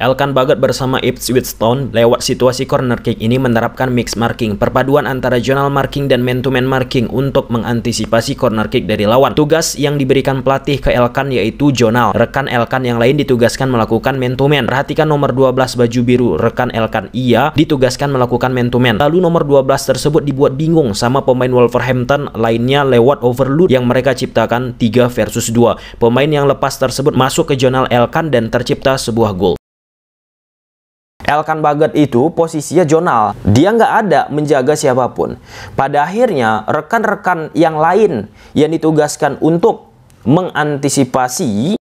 Elkan Bagot bersama Ipswich Town lewat situasi corner kick ini menerapkan mix marking, perpaduan antara journal marking dan man-to-man marking untuk mengantisipasi corner kick dari lawan. Tugas yang diberikan pelatih ke Elkan yaitu journal. Rekan Elkan yang lain ditugaskan melakukan man-to-man. Perhatikan nomor 12 baju biru, rekan Elkan ia ditugaskan melakukan man-to-man. Lalu nomor 12 tersebut dibuat bingung sama pemain Wolverhampton lainnya lewat overload yang mereka ciptakan 3 versus 2. Pemain yang lepas tersebut masuk ke journal Elkan dan tercipta sebuah gol. Elkan Bagat itu posisinya jonal, Dia nggak ada menjaga siapapun. Pada akhirnya rekan-rekan yang lain yang ditugaskan untuk mengantisipasi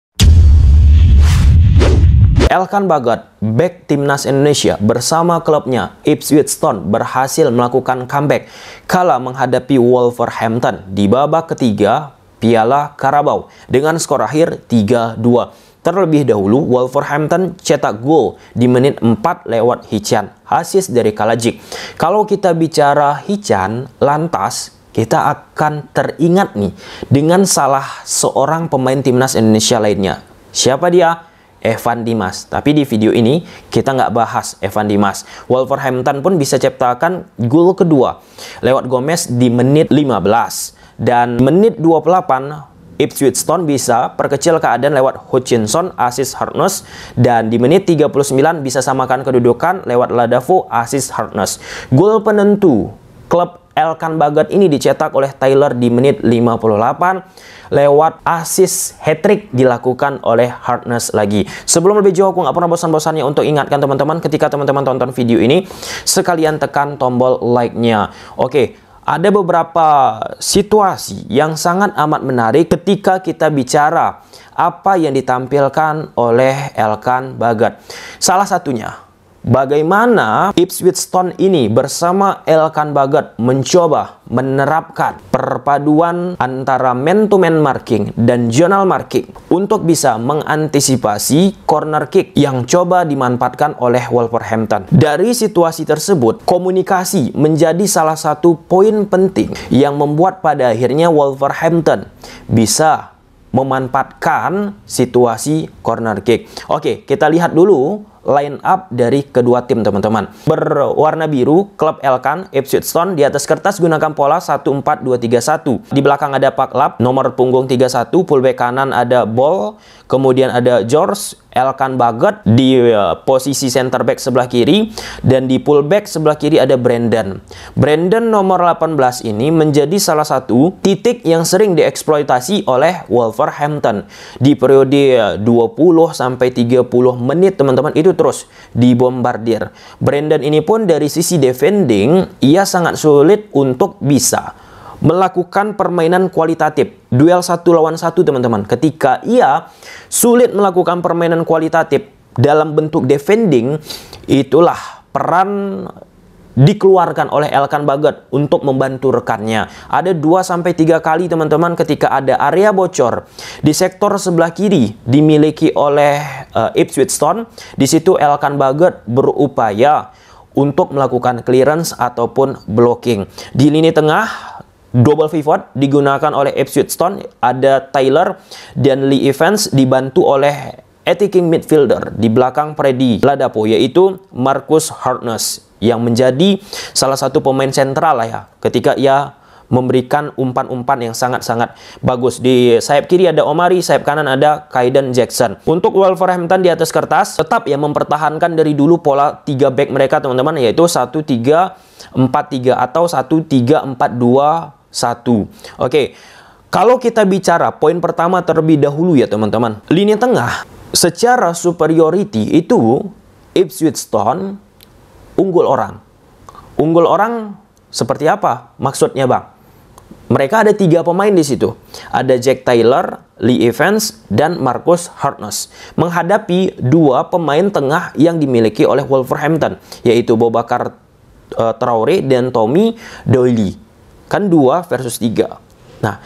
Elkan Bagat, back timnas Indonesia bersama klubnya Ipswich Town berhasil melakukan comeback kala menghadapi Wolverhampton di babak ketiga Piala Karabau dengan skor akhir 3-2. Terlebih dahulu, Wolverhampton cetak gol di menit 4 lewat Hichan, hasis dari Kalajik. Kalau kita bicara Hichan, lantas kita akan teringat nih dengan salah seorang pemain timnas Indonesia lainnya. Siapa dia? Evan Dimas. Tapi di video ini kita nggak bahas Evan Dimas. Wolverhampton pun bisa ciptakan gol kedua lewat Gomez di menit 15. Dan menit 28 Ipswich Town bisa perkecil keadaan lewat Hutchinson, asis Harkness. Dan di menit 39 bisa samakan kedudukan lewat Ladafo asis Harkness. Gol penentu klub Elkan Bagat ini dicetak oleh Taylor di menit 58 lewat assist hat-trick dilakukan oleh Hardness lagi. Sebelum lebih jauh, aku nggak pernah bosan-bosannya untuk ingatkan teman-teman ketika teman-teman tonton video ini, sekalian tekan tombol like-nya. Oke, ada beberapa situasi yang sangat amat menarik ketika kita bicara apa yang ditampilkan oleh Elkan Bagat. Salah satunya Bagaimana Ipswich Town ini bersama Elkan Bagat mencoba menerapkan perpaduan antara man-to-man marking dan zonal marking untuk bisa mengantisipasi corner kick yang coba dimanfaatkan oleh Wolverhampton. Dari situasi tersebut, komunikasi menjadi salah satu poin penting yang membuat pada akhirnya Wolverhampton bisa memanfaatkan situasi corner kick. Oke, kita lihat dulu line up dari kedua tim teman-teman. Berwarna biru, klub Elkan, Ipswich Stone di atas kertas gunakan pola 14231. satu Di belakang ada Pak Lap, nomor punggung 31, pullback kanan ada Ball, kemudian ada George, Elkan Bagot di eh, posisi center back sebelah kiri dan di pull back sebelah kiri ada Brandon. Brandon nomor 18 ini menjadi salah satu titik yang sering dieksploitasi oleh Wolverhampton di periode 20 eh, sampai 30 menit teman-teman itu terus dibombardir. Brandon ini pun dari sisi defending ia sangat sulit untuk bisa melakukan permainan kualitatif duel satu lawan satu teman-teman. Ketika ia sulit melakukan permainan kualitatif dalam bentuk defending, itulah peran dikeluarkan oleh Elkan Bagot untuk membantu rekannya. Ada 2 sampai tiga kali teman-teman ketika ada area bocor di sektor sebelah kiri dimiliki oleh uh, Ipswich Town. Di situ Elkan Bagot berupaya untuk melakukan clearance ataupun blocking. Di lini tengah double pivot digunakan oleh Ipswich Stone, ada Taylor dan Lee Evans dibantu oleh attacking midfielder di belakang Freddy Ladapo yaitu Marcus Harkness yang menjadi salah satu pemain sentral lah ya ketika ia memberikan umpan-umpan yang sangat-sangat bagus. Di sayap kiri ada Omari, sayap kanan ada Kaiden Jackson. Untuk Wolverhampton di atas kertas, tetap ya mempertahankan dari dulu pola tiga back mereka teman-teman, yaitu 1-3-4-3 atau 1-3-4-2 satu, Oke, kalau kita bicara poin pertama terlebih dahulu ya teman-teman. Lini tengah secara superiority itu Ipswich Town unggul orang. Unggul orang seperti apa maksudnya bang? Mereka ada tiga pemain di situ. Ada Jack Taylor, Lee Evans, dan Marcus Hartness. Menghadapi dua pemain tengah yang dimiliki oleh Wolverhampton, yaitu Bobakar uh, Traore dan Tommy Doyle. Kan 2 versus 3. Nah,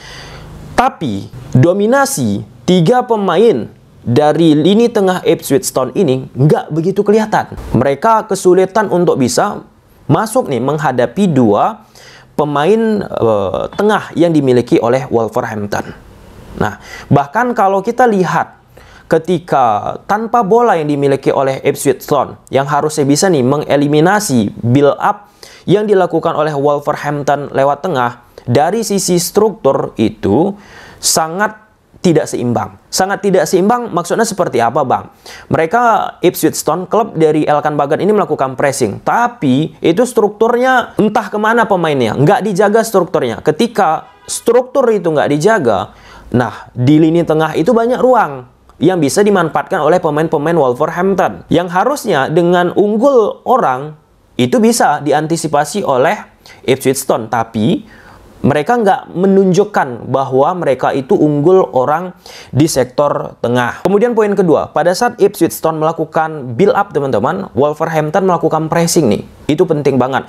tapi dominasi tiga pemain dari lini tengah Ipswich Town ini nggak begitu kelihatan. Mereka kesulitan untuk bisa masuk nih menghadapi dua pemain uh, tengah yang dimiliki oleh Wolverhampton. Nah, bahkan kalau kita lihat ketika tanpa bola yang dimiliki oleh Ipswich Town yang harusnya bisa nih mengeliminasi build up yang dilakukan oleh Wolverhampton lewat tengah dari sisi struktur itu sangat tidak seimbang. Sangat tidak seimbang maksudnya seperti apa bang? Mereka Ipswich Town, klub dari Elkan Bagan ini melakukan pressing. Tapi itu strukturnya entah kemana pemainnya. Nggak dijaga strukturnya. Ketika struktur itu nggak dijaga, nah di lini tengah itu banyak ruang yang bisa dimanfaatkan oleh pemain-pemain Wolverhampton. Yang harusnya dengan unggul orang itu bisa diantisipasi oleh Ipswich Town, tapi mereka nggak menunjukkan bahwa mereka itu unggul orang di sektor tengah. Kemudian poin kedua, pada saat Ipswich Town melakukan build up teman-teman, Wolverhampton melakukan pressing nih. Itu penting banget.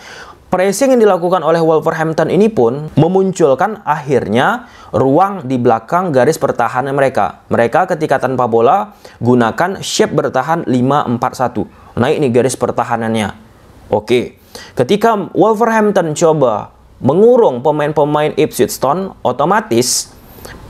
Pressing yang dilakukan oleh Wolverhampton ini pun memunculkan akhirnya ruang di belakang garis pertahanan mereka. Mereka ketika tanpa bola gunakan shape bertahan 5-4-1. Naik nih garis pertahanannya. Oke, ketika Wolverhampton coba mengurung pemain-pemain Ipswich Town, otomatis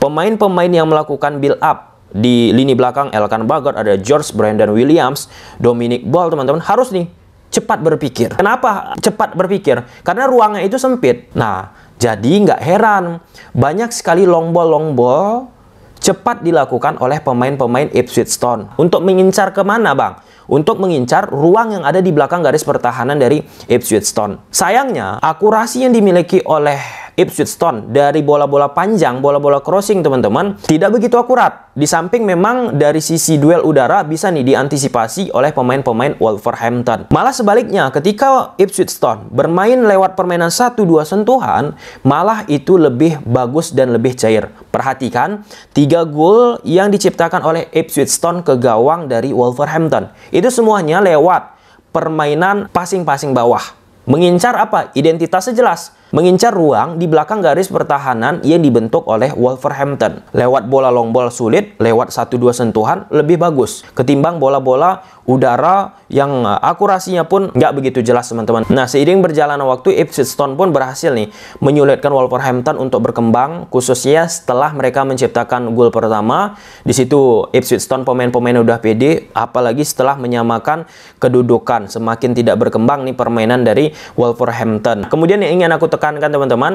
pemain-pemain yang melakukan build up di lini belakang Elkan Bagot, ada George Brandon Williams, Dominic Ball, teman-teman harus nih cepat berpikir. Kenapa cepat berpikir? Karena ruangnya itu sempit. Nah, jadi nggak heran banyak sekali long ball long ball cepat dilakukan oleh pemain-pemain Ipswich Town. Untuk mengincar kemana, Bang? untuk mengincar ruang yang ada di belakang garis pertahanan dari Ipswich Town. Sayangnya, akurasi yang dimiliki oleh Ipswich Stone dari bola-bola panjang, bola-bola crossing teman-teman tidak begitu akurat. Di samping memang dari sisi duel udara bisa nih diantisipasi oleh pemain-pemain Wolverhampton. Malah sebaliknya ketika Ipswich Stone bermain lewat permainan 1-2 sentuhan, malah itu lebih bagus dan lebih cair. Perhatikan, tiga gol yang diciptakan oleh Ipswich Stone ke gawang dari Wolverhampton. Itu semuanya lewat permainan passing-passing bawah. Mengincar apa? Identitasnya jelas mengincar ruang di belakang garis pertahanan yang dibentuk oleh Wolverhampton. Lewat bola long ball sulit, lewat 1-2 sentuhan lebih bagus ketimbang bola-bola udara yang eh, akurasinya pun nggak begitu jelas teman-teman. Nah seiring berjalannya waktu Ipswich Stone pun berhasil nih menyulitkan Wolverhampton untuk berkembang khususnya setelah mereka menciptakan gol pertama. Di situ Ipswich Stone pemain-pemain udah pede apalagi setelah menyamakan kedudukan semakin tidak berkembang nih permainan dari Wolverhampton. Kemudian yang ingin aku tekan Elkan kan teman-teman.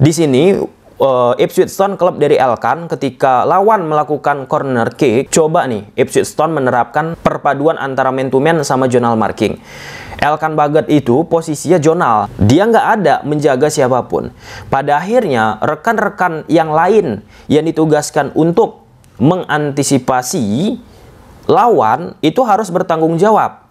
Di sini uh, Ipswich Town klub dari Elkan ketika lawan melakukan corner kick, coba nih Ipswich Town menerapkan perpaduan antara man to man sama jurnal marking. Elkan Bagat itu posisinya jurnal dia nggak ada menjaga siapapun. Pada akhirnya rekan-rekan yang lain yang ditugaskan untuk mengantisipasi lawan itu harus bertanggung jawab.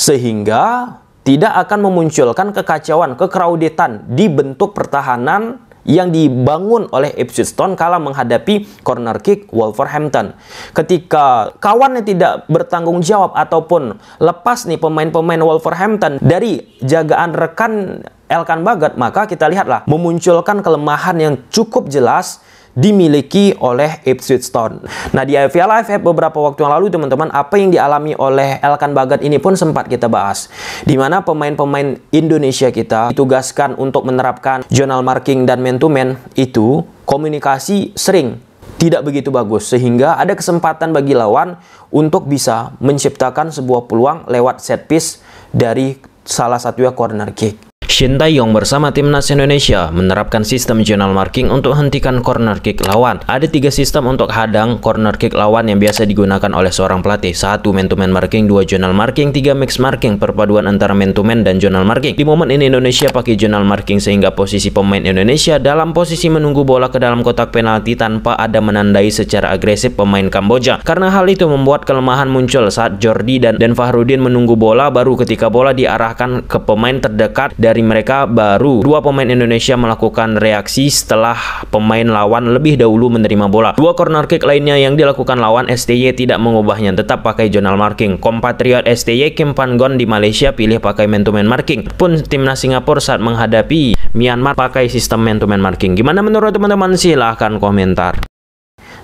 Sehingga tidak akan memunculkan kekacauan, kekraudetan di bentuk pertahanan yang dibangun oleh Ipswich Town kala menghadapi corner kick Wolverhampton. Ketika kawannya tidak bertanggung jawab ataupun lepas nih pemain-pemain Wolverhampton dari jagaan rekan Elkan Bagat, maka kita lihatlah memunculkan kelemahan yang cukup jelas dimiliki oleh Ipswich Town. Nah di AFL, Live beberapa waktu yang lalu teman-teman apa yang dialami oleh Elkan Bagat ini pun sempat kita bahas. Di mana pemain-pemain Indonesia kita ditugaskan untuk menerapkan journal marking dan man to man itu komunikasi sering tidak begitu bagus sehingga ada kesempatan bagi lawan untuk bisa menciptakan sebuah peluang lewat set piece dari salah satunya corner kick. Shin Taeyong bersama timnas Indonesia menerapkan sistem zonal marking untuk hentikan corner kick lawan. Ada tiga sistem untuk hadang corner kick lawan yang biasa digunakan oleh seorang pelatih. Satu man-to-man marking, dua zonal marking, tiga mix marking, perpaduan antara man-to-man dan zonal marking. Di momen ini Indonesia pakai zonal marking sehingga posisi pemain Indonesia dalam posisi menunggu bola ke dalam kotak penalti tanpa ada menandai secara agresif pemain Kamboja. Karena hal itu membuat kelemahan muncul saat Jordi dan, dan Fahrudin menunggu bola baru ketika bola diarahkan ke pemain terdekat dari dari mereka baru dua pemain Indonesia melakukan reaksi setelah pemain lawan lebih dahulu menerima bola. Dua corner kick lainnya yang dilakukan lawan STY tidak mengubahnya, tetap pakai zonal marking. Kompatriot STY Kim Gon di Malaysia pilih pakai man-to-man marking. Pun timnas Singapura saat menghadapi Myanmar pakai sistem man to -man marking. Gimana menurut teman-teman? Silahkan komentar.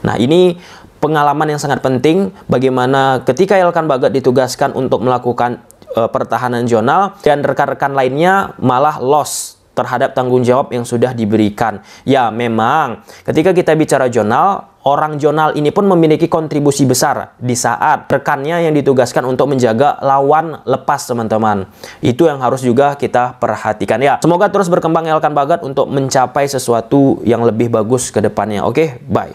Nah ini pengalaman yang sangat penting bagaimana ketika Elkan Bagat ditugaskan untuk melakukan Eh, pertahanan zonal dan rekan-rekan lainnya malah loss terhadap tanggung jawab yang sudah diberikan. Ya, memang ketika kita bicara jurnal, orang jurnal ini pun memiliki kontribusi besar di saat rekannya yang ditugaskan untuk menjaga lawan lepas, teman-teman. Itu yang harus juga kita perhatikan ya. Semoga terus berkembang Elkan Bagat untuk mencapai sesuatu yang lebih bagus ke depannya. Oke, bye.